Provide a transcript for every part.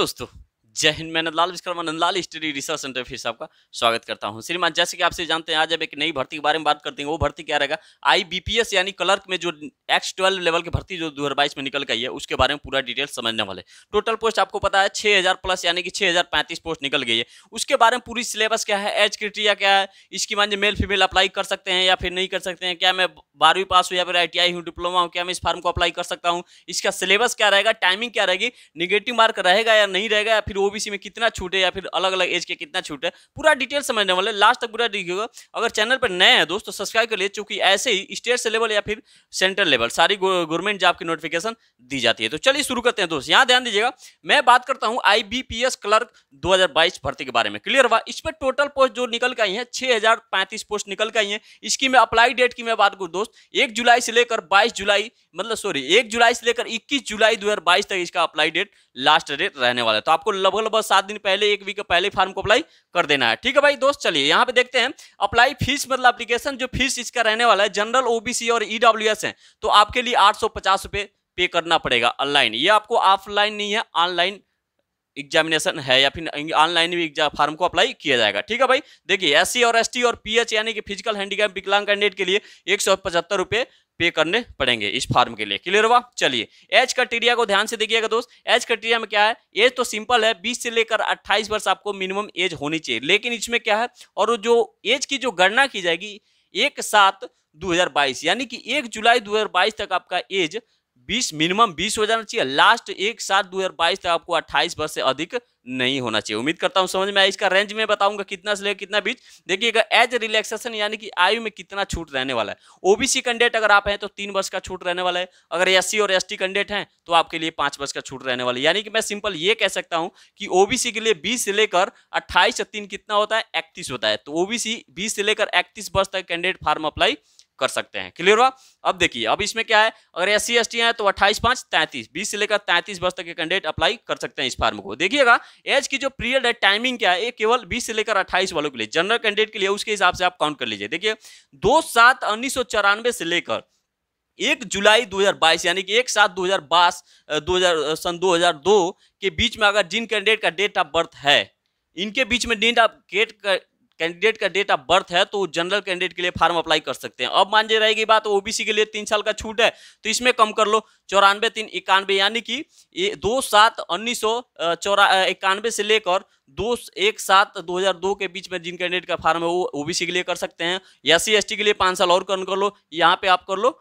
justo. जय हिंद मैं Nandlal Vishwakarma Nandlal study research centre फिर से आपका स्वागत करता हूं श्रीमान जैसे कि आपसे जानते हैं आज अब एक नई भर्ती के बारे में बात करते हैं वो भर्ती क्या रहेगा आईबीपीएस यानी क्लर्क में जो एक्स ट्वेल्व लेवल की भर्ती जो बाईस में निकल गई है उसके बारे में पूरा डिटेल समझने वाले टोटल पोस्ट आपको पता है छः प्लस यानी कि छः पोस्ट निकल गई है उसके बारे में पूरी सिलेबस क्या है एज क्रिटेरिया क्या है इसकी मान मेल फीमेल अप्लाई कर सकते हैं या फिर नहीं कर सकते हैं क्या मैं बारहवीं पास हूँ या फिर आई हूँ डिप्लोमा हूँ क्या मैं इस फॉर्म को अप्लाई कर सकता हूँ इसका सिलेबस क्या रहेगा टाइमिंग क्या रहेगी निगेटिव मार्क रहेगा या नहीं रहेगा फिर ओबीसी में कितना छूट है या फिर अलग अलग एज के कितना छूट है पूरा डिटेल समझने वाले लास्ट तक पूरा देखिएगा अगर चैनल पर नए हैं दोस्तों सब्सक्राइब कर लिए चूंकि ऐसे ही स्टेट से लेवल या फिर सेंट्रल लेवल सारी गवर्नमेंट जॉब की नोटिफिकेशन दी जाती है तो चलिए शुरू करते हैं दोस्त यहाँ ध्यान दीजिएगा मैं बात करता हूँ आई क्लर्क दो भर्ती के बारे में क्लियर हुआ इस पर टोटल पोस्ट जो निकल के आई है छह पोस्ट निकल के आई है इसकी मैं अप्लाई डेट की मैं बात करूँ दोस्त एक जुलाई से लेकर बाईस जुलाई मतलब सॉरी एक जुलाई से लेकर इक्कीस जुलाई दो तक इसका अप्लाई डेट लास्ट डेट रहने वाला है तो आपको अवेलेबल बस सात दिन पहले एक वीक पहले फॉर्म को अप्लाई कर देना है ठीक है भाई दोस्त चलिए यहाँ पे देखते हैं अप्लाई फीस मतलब अप्लीकेशन जो फीस इसका रहने वाला है जनरल ओबीसी और ईडब्ल्यू e है तो आपके लिए आठ पे करना पड़ेगा ऑनलाइन ये आपको ऑफलाइन नहीं है ऑनलाइन एग्जामिनेशन है या फिर ऑनलाइन भी एग्जाम फार्म को अप्लाई किया जाएगा ठीक है भाई देखिए एससी और एसटी और पीएच यानी कि फिजिकल हैंडीकैप विकलांग कैंडिडेट के लिए एक सौ पचहत्तर रुपये पे करने पड़ेंगे इस फार्म के लिए क्लियर हुआ चलिए एज क्राइटेरिया को ध्यान से देखिएगा दोस्त एज क्राइटेरिया में क्या है एज तो सिंपल है 20 से लेकर 28 वर्ष आपको मिनिमम एज होनी चाहिए लेकिन इसमें क्या है और जो एज की जो गणना की जाएगी एक सात 2022 यानी कि एक जुलाई 2022 तक आपका एज बीस मिनिमम बीस हो जाना चाहिए लास्ट एक सात दो हजार बाईस तक आपको अट्ठाईस वर्ष से अधिक नहीं होना चाहिए उम्मीद करता हूँ समझ में आया इसका रेंज में बताऊंगा कितना से लेकर कितना बीच देखिएगा एज रिलैक्सेशन यानी कि आयु में कितना छूट रहने वाला है ओबीसी कैंडिडेट अगर आप हैं तो तीन वर्ष का छूट रहने वाला है अगर एस और एस कैंडिडेट हैं तो आपके लिए पांच वर्ष का छूट रहने वाला है यानी कि मैं सिंपल ये कह सकता हूँ कि ओबीसी के लिए बीस से लेकर अट्ठाईस तीन कितना होता है इकतीस होता है तो ओबीसी बीस से लेकर इकतीस वर्ष तक कैंडिडेट फार्म अप्लाई कर सकते हैं क्लियर हुआ अब देखिए अब इसमें क्या है अगर एस सी एस टी है तो अट्ठाईस पांच तैंतीस बीस से लेकर तैंतीस वर्ष तक के कैंडिडेट अप्लाई कर सकते हैं इस फार्म को देखिएगा एज की जो पीरियड है टाइमिंग क्या है ये केवल बीस से लेकर अट्ठाईस वालों के लिए जनरल कैंडिडेट के लिए उसके हिसाब से आप काउंट कर लीजिए देखिए दो सात उन्नीस सौ चौरानवे से लेकर एक जुलाई 2022 यानी कि एक सात दो हजार बाईस सन 2002 के बीच में अगर जिन कैंडिडेट का डेट ऑफ बर्थ है इनके बीच में डेट ऑफ कैंडिडेट का डेट ऑफ बर्थ है तो जनरल कैंडिडेट के लिए फॉर्म अप्लाई कर सकते हैं अब मान जी रहेगी बात ओबीसी के लिए तीन साल का छूट है तो इसमें कम कर लो चौरानवे तीन इक्यानवे यानी कि दो सात उन्नीस सौ चौरा इक्यानवे से लेकर दो एक सात दो हजार दो के बीच में जिन कैंडिडेट का फॉर्म है वो ओबीसी के लिए कर सकते हैं एस सी के लिए पाँच साल और कर लो यहाँ पे आप कर लो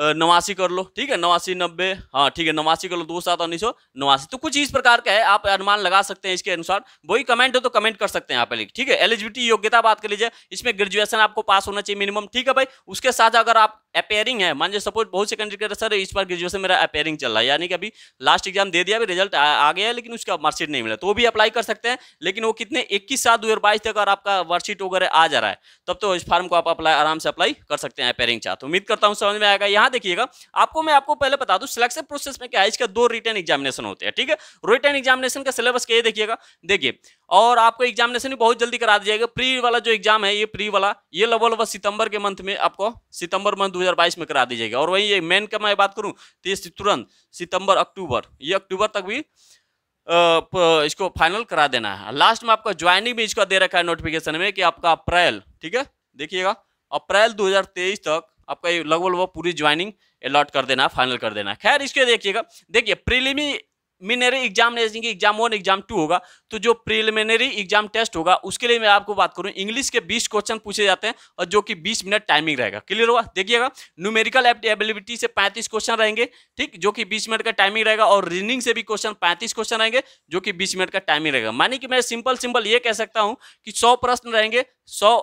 नवासी कर लो ठीक है नवासी नब्बे हाँ ठीक है नवासी कर लो दो सात उन्नीस सौ नवासी तो कुछ इस प्रकार का है आप अनुमान लगा सकते हैं इसके अनुसार वही कमेंट हो तो कमेंट कर सकते हैं यहाँ पे ठीक है एलिजिबिलिटी योग्यता बात कर लीजिए इसमें ग्रेजुएशन आपको पास होना चाहिए मिनिमम ठीक है भाई उसके साथ अगर आप अपेयरिंग है मान लीजिए सपोज बहुत से कैंडिडेट कहते सर इस बार ग्रेजुएशन मेरा अपेयरिंग चल रहा है यानी कि अभी लास्ट एग्जाम दे दिया अभी रिजल्ट आ, आ गया है लेकिन उसका मार्कशीट नहीं मिला तो वो भी अप्लाई कर सकते हैं लेकिन वो कितने इक्कीस सात दो हजार बाईस तक अगर आपका वर्कशीट वगैरह आ जा रहा है तब तो इस फॉर्म को आप अप्लाई आराम से अप्लाई कर सकते हैं अपेयरिंग तो उम्मीद करता हूँ समझ में आएगा यहाँ देखिएगा आपको मैं आपको पहले बता दूँ सिलेक्शन प्रोसेस में क्या है इसका दो रिटर्न एग्जामिनेशन होते हैं ठीक है रिटर्न एग्जामिनेशन का सिलेबस क्या देखिएगा देखिए और आपको एग्जामिनेशन भी बहुत जल्दी करा दिया जाएगा प्री वाला जो एग्जाम है ये प्री वाला ये लगभग लगभग सितंबर के मंथ में आपको सितंबर मंथ 2022 में करा दी जाएगा और वही ये मेन का मैं बात करूँ तो ये तुरंत सितंबर अक्टूबर ये अक्टूबर तक भी इसको फाइनल करा देना है लास्ट में आपका ज्वाइनिंग भी इसका दे रखा है नोटिफिकेशन में कि आपका अप्रैल ठीक है देखिएगा अप्रैल दो तक आपका लगभग लगभग पूरी ज्वाइनिंग अलॉट कर देना फाइनल कर देना खैर इसके देखिएगा देखिए प्रीलिमी मिनरी एग्जाम नहीं देंगे एग्जाम वन एग्जाम टू होगा तो जो प्रिलिमिनरी एग्जाम टेस्ट होगा उसके लिए मैं आपको बात करूँ इंग्लिश के बीस क्वेश्चन पूछे जाते हैं और जो कि बीस मिनट टाइमिंग रहेगा क्लियर होगा देखिएगा न्यूमेरिकल एबिलिटी से पैंतीस क्वेश्चन रहेंगे ठीक जो कि बीस मिनट का टाइमिंग रहेगा और रीनिंग से भी क्वेश्चन पैंतीस क्वेश्चन रहेंगे जो कि बीस मिनट का टाइमिंग रहेगा मानी कि मैं सिंपल सिंपल ये कह सकता हूँ कि सौ प्रश्न रहेंगे सौ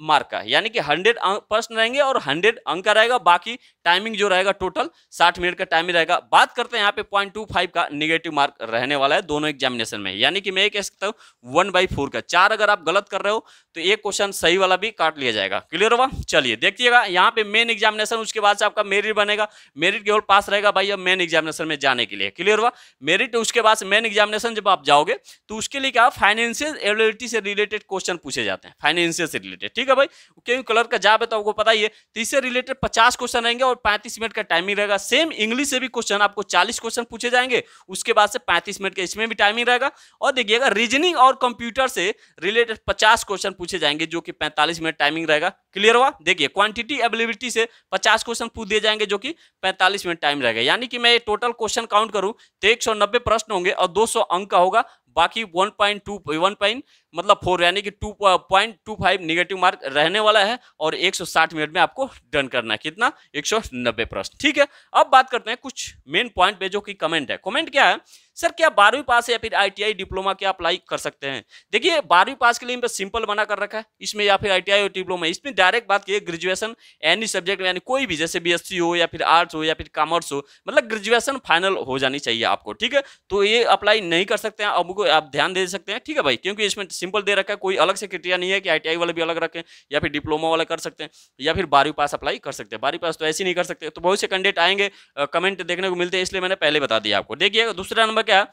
मार्क का है यानी कि हंड्रेड अं- प्रश्न रहेंगे और हंड्रेड अंक का रहेगा बाकी टाइमिंग जो रहेगा टोटल साठ मिनट का टाइमिंग रहेगा बात करते हैं यहाँ पे पॉइंट टू फाइव का निगेटिव मार्क रहने वाला है दोनों एग्जामिनेशन में यानी कि मैं कह सकता हूँ वन बाई फोर का चार अगर आप गलत कर रहे हो तो एक क्वेश्चन सही वाला भी काट लिया जाएगा क्लियर हुआ चलिए देखिएगा यहाँ पे मेन एग्जामिनेशन उसके बाद से आपका मेरिट बनेगा मेरिट केवल पास रहेगा भाई अब मेन एग्जामिनेशन में जाने के लिए क्लियर हुआ मेरिट उसके बाद मेन एग्जामिनेशन जब आप जाओगे तो उसके लिए क्या फाइनेंशियल एबिलिटी से रिलेटेड क्वेश्चन पूछे जाते हैं फाइनेंशियल से रिलेटेड ठीक है भाई क्योंकि कलर का जाब है तो आपको पता ही है तो इससे रिलेटेड पचास क्वेश्चन रहेंगे और पैंतीस मिनट का टाइमिंग रहेगा सेम इंग्लिश से भी क्वेश्चन आपको चालीस क्वेश्चन पूछे जाएंगे उसके बाद से पैंतीस मिनट का इसमें भी टाइमिंग रहेगा और देखिएगा रीजनिंग और कंप्यूटर से रिलेटेड पचास क्वेश्चन पूछे जाएंगे जो कि पैंतालीस मिनट टाइमिंग रहेगा क्लियर हुआ देखिए क्वांटिटी अवेलेबिलिटी से पचास क्वेश्चन पूछ दिए जाएंगे जो कि पैंतालीस मिनट टाइम रहेगा यानी कि मैं टोटल क्वेश्चन काउंट करूं तो एक प्रश्न होंगे और दो अंक का होगा बाकी one point two one point मतलब फोर यानी कि two point two five negative mark रहने वाला है और 160 मिनट में आपको डन करना है कितना 190 प्रश्न ठीक है अब बात करते हैं कुछ मेन पॉइंट पे जो कि कमेंट है कमेंट क्या है सर क्या बारहवीं पास या फिर आईटीआई डिप्लोमा क्या अप्लाई कर सकते हैं देखिए बारहवीं पास के लिए सिंपल बना कर रखा है इसमें या फिर आई और डिप्लोमा इसमें डायरेक्ट बात की ग्रेजुएशन एनी सब्जेक्ट यानी कोई भी जैसे बी हो या फिर आर्ट्स हो या फिर कॉमर्स हो मतलब ग्रेजुएशन फाइनल हो जानी चाहिए आपको ठीक है तो ये अप्लाई नहीं कर सकते हैं अब आप ध्यान दे सकते हैं ठीक है भाई क्योंकि इसमें सिंपल दे रखा है कोई अलग से क्रिटेरिया नहीं है कि आई वाले भी अलग रखें या फिर डिप्लोमा वाले कर सकते हैं या फिर बारहवीं पास अप्लाई कर सकते हैं बारहवीं पास तो ऐसे नहीं कर सकते तो बहुत से कैंडिडेट आएंगे कमेंट देखने को मिलते हैं इसलिए मैंने पहले बता दिया आपको देखिए दूसरा नंबर क्या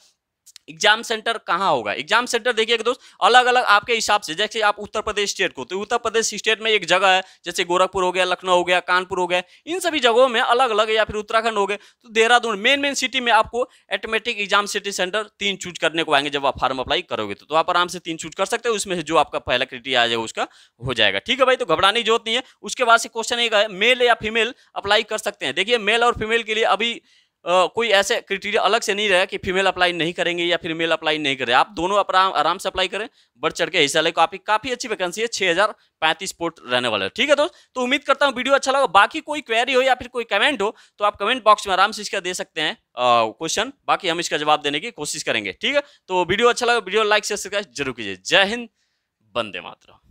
एग्जाम सेंटर कहाँ होगा एग्जाम सेंटर देखिए दोस्त अलग अलग आपके हिसाब से जैसे आप उत्तर प्रदेश स्टेट को तो उत्तर प्रदेश स्टेट में एक जगह है जैसे गोरखपुर हो गया लखनऊ हो गया कानपुर हो गया इन सभी जगहों में अलग अलग या फिर उत्तराखंड हो गए तो देहरादून मेन मेन सिटी में आपको ऑटोमेटिक एग्जाम सिटी सेंटर तीन चूज करने को आएंगे जब आप फॉर्म अप्लाई करोगे तो, तो आप आराम से तीन चूज कर सकते हो उसमें से जो आपका पहला क्रिटेरिया आ जाएगा उसका हो जाएगा ठीक है भाई तो घबराने की जरूरत नहीं है उसके बाद से क्वेश्चन एक है मेल या फीमेल अप्लाई कर सकते हैं देखिए मेल और फीमेल के लिए अभी कोई ऐसे क्रिटेरिया अलग से नहीं रहे कि फीमेल अप्लाई नहीं करेंगे या फिर मेल अप्लाई नहीं करें आप दोनों आराम आराम से अप्लाई करें बढ़ चढ़ के हिस्सा ले काफी काफी अच्छी वैकेंसी है छह हजार पैंतीस पोस्ट रहने वाले है ठीक है दोस्त तो उम्मीद करता हूँ वीडियो अच्छा लगा बाकी कोई क्वेरी हो या फिर कोई कमेंट हो तो आप कमेंट बॉक्स में आराम से इसका दे सकते हैं क्वेश्चन बाकी हम इसका जवाब देने की कोशिश करेंगे ठीक है तो वीडियो अच्छा लगा वीडियो लाइक से जरूर कीजिए जय हिंद बंदे मात्रा